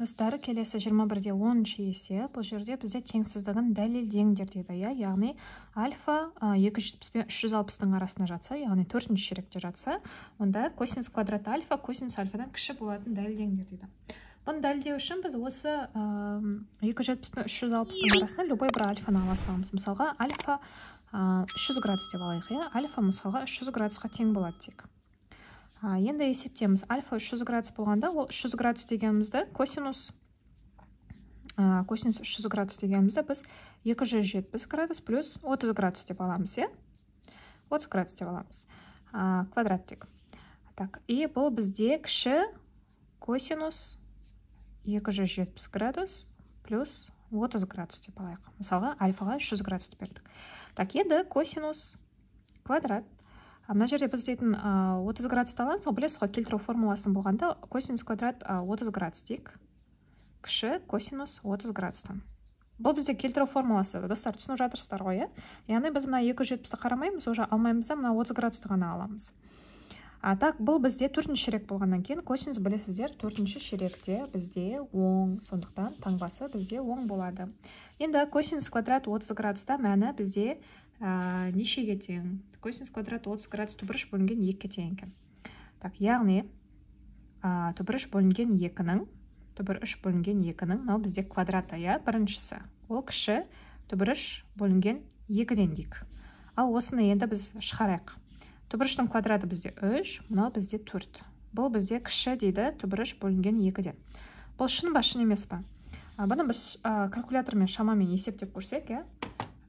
достар келесі 21-де оныншы шы есе бұл жерде бізде теңсіздігін дәлелдеңдер дейді иә яғни альфа екі жүз пен үш жүз алпыстың арасына жатса яғни төртінші ширекте жатса онда косинус квадрат альфа косинус альфадан кіші болатын дәлелдеңдер дейді бұны дәлелдеу үшін біз осы екі жүз жетпіс пен үш жүз алпыстың арасына любой бір альфаны ала саламыз мысалға альфа үш жүз градус деп алайық иә альфа мысалға үш жүз градусқа тең болады тек енді есептейміз альфа 300 градус болғанда ол 300 градус дегенімізді косинус ә, косинус 300 градус дегенімізді біз 270 градус плюс 30 градус деп аламыз иә 30 градус деп аламыз ә, дейік так и бұл бізде кіші косинус 270 градус плюс 30 градус деп алайық мысалға альфаға 300 градус бердік так енді косинус квадрат мына жерде біз дейтін отыз градусты аламыз ғой білесіз ғой келтіру формуласын болғанда косинус квадрат отыз градус дейік кіші косинус отыз градустан бұл бізде келтіру формуласы достар түсініп жатырсыздар ғой иә яғни біз мына екі жүз жетпісті қарамаймыз уже алмаймыз да мына отыз градусты ғана аламыз а так бұл бізде төртінші ширек болғаннан кейін косинус білесіздер төртінші ширекте бізде оң сондықтан таңбасы бізде оң болады енді косинус квадрат 30 градуста мәні бізде ә, нешеге тең косинус квадрат 30 градус түбіріш бөлінген екіге тең екен так яғни ә, түбіріш бөлінген екінің түбір үш бөлінген екінің мынау бізде квадраты иә біріншісі ол кіші түбіріш бөлінген екіден дейік ал осыны енді біз шығарайық түбіріштің квадраты бізде 3 мынау бізде 4 бұл бізде кіші дейді түбіріш бөлінген 2-ден бұл шын ба шын емес ба? а, бұны біз калькулятормен шамамен есептеп көрсек иә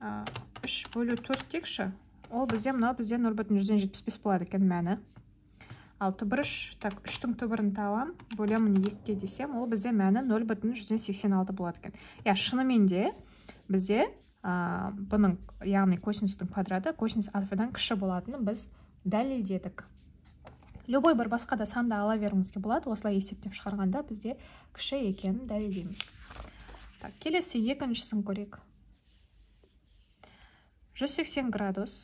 ә, 3 бөлі 4 текші, ол бізде мынау бізде 0,75 болады екен мәні ал түбіріш так 3-тің түбірін талам, бөлемін 2-ке десем ол бізде мәні 0,86 бүтін жүзден болады екен Я, иә, шынымен де бізде бұның яғни косинустың квадраты косинус альфадан кіші болатынын біз дәлелдедік любой бір басқа да санды ала беруіңізге болады осылай есептеп шығарғанда бізде кіші екенін дәлелдейміз так келесі екіншісін көрейік 180 градус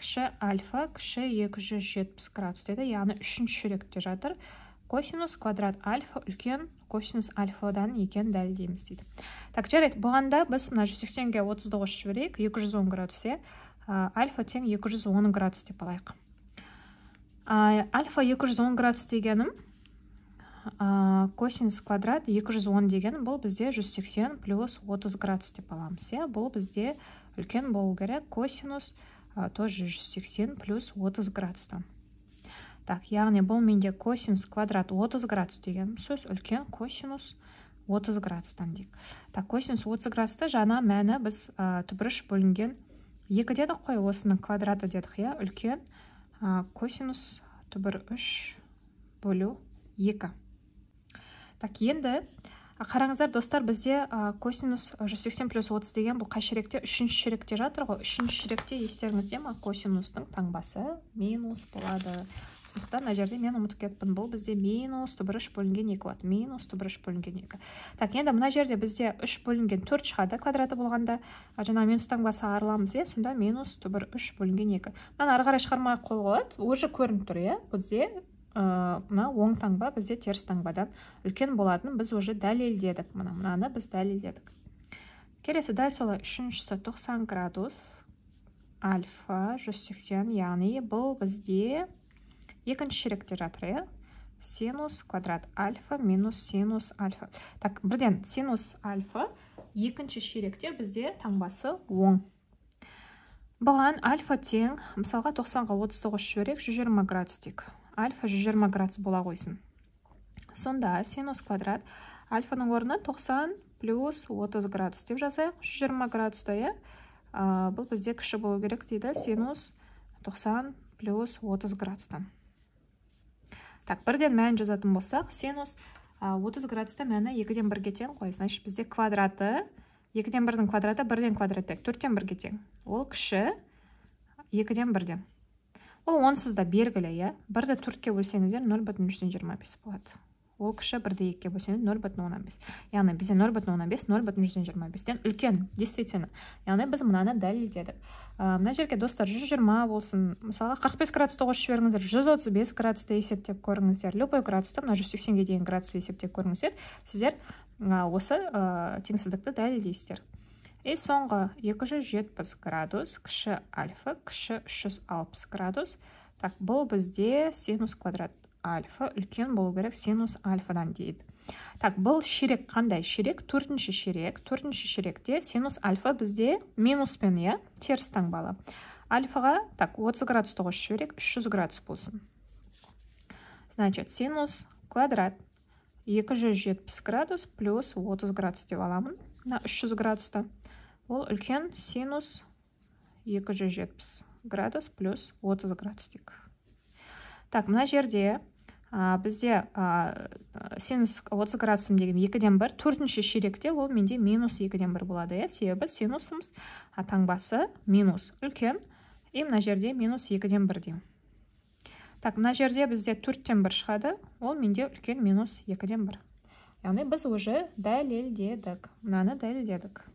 кіші альфа кіші 270 градус дейді яғни үшінші шүректе жатыр косинус квадрат альфа үлкен косинус альфадан екенін дәлелдейміз дейді так жарайды бұғанда біз мына 180-ге 30-ды қосып жіберейік 210 градус иә Э, альфа тең 210 градус деп алайық э, альфа 210 градус дегенім э, косинус квадрат 210 деген бұл бізде 180 плюс 30 градус деп аламыз иә бұл бізде үлкен болу керек косинус тоже 180 плюс 30 градустан так яғни бұл менде косинус квадрат 30 градус деген сөз үлкен косинус 30 градустан дейік так косинус 30 градусты жаңа мәні біз ә, түбіріш бөлінген екі дедік қой осының квадраты дедік иә үлкен ә, косинус түбір үш бөлу екі так енді қараңыздар достар бізде ә, косинус 180 плюс 30 деген бұл қай ширекте үшінші ширекте жатыр ғой үшінші ширекте естеріңізде ма косинустың таңбасы минус болады сондықтан мына жерде мен ұмытып кетіппін бұл бізде минус түбір үш бөлінген екі болады минус түбір үш бөлінген екі так енді мына жерде бізде үш бөлінген төрт шығады квадраты болғанда жаңағы минус таңбасы арыламыз иә сонда минус түбір үш бөлінген екі мынаны ары қарай шығармай ақ қоюға болады уже көрініп тұр иә бізде мына оң таңба бізде теріс таңбадан үлкен болатынын біз уже дәлелдедік мына мынаны біз дәлелдедік келесі дәл солай үшіншісі тоқсан градус альфа жүз сексен яғни бұл бізде екінші шеректе жатыр иә синус квадрат альфа минус синус альфа так бірден синус альфа екінші ширекте бізде таңбасы оң бұған альфа тең мысалға 90-ға 39 жіберейік 120 градус дейік альфа 120 градус бола қойсын сонда синус квадрат альфаның орнына 90 плюс 30 градус деп жасайық. 120 градуста иә бұл бізде кіші болу керек дейді синус 90 плюс 30 градустан так бірден мәнін жазатын болсақ синус отыз градуста мәні екіден бірге тең ғой значит бізде квадраты екіден бірдің квадраты бірден квадраты төрттен бірге тең ол кіші екіден бірден ол онсыз да белгілі иә бірді төртке бөлсеңіздер нөл бүтін жүзден жиырма бес болады ол кіші бірді екіге бөлсеңіз нөл бүтін оннан бес яғни бізде нөл бүтін оннан бес нөл бүтін жүзден жиырма бестен үлкен действительно яғни біз мынаны дәлелдедік ә, мына жерге достар жүз жиырма болсын мысалға қырық бес градусты қосып жіберіңіздер жүз отыз бес градусты есептеп көріңіздер любой градусты мына жүз сексенге дейін градусты есептеп көріңіздер сіздер ә, осы ә, теңсіздікті дәлелдейсіздер и соңғы 270 градус кіші альфа кіші 360 градус так бұл бізде синус квадрат альфа үлкен болу керек синус альфадан дейді так бұл ширек қандай ширек төртінші ширек төртінші ширекте синус альфа бізде минуспен иә теріс таңбалы альфаға так 30 градусты қосып жіберейік 300 градус болсын значит синус квадрат 270 градус плюс 30 градус деп аламын мына 300 градусты ол үлкен синус 270 градус плюс отыз градустик так мына жерде бізде ә, синус отыз градусым деген екіден бір төртінші ширекте ол менде минус екіден бір болады иә себебі синусымыз таңбасы минус үлкен и мына жерде минус екіден бір деймін так мына жерде бізде төрттен бір шығады ол менде үлкен минус екіден бір яғни біз уже дәлелдедік мынаны дәлелдедік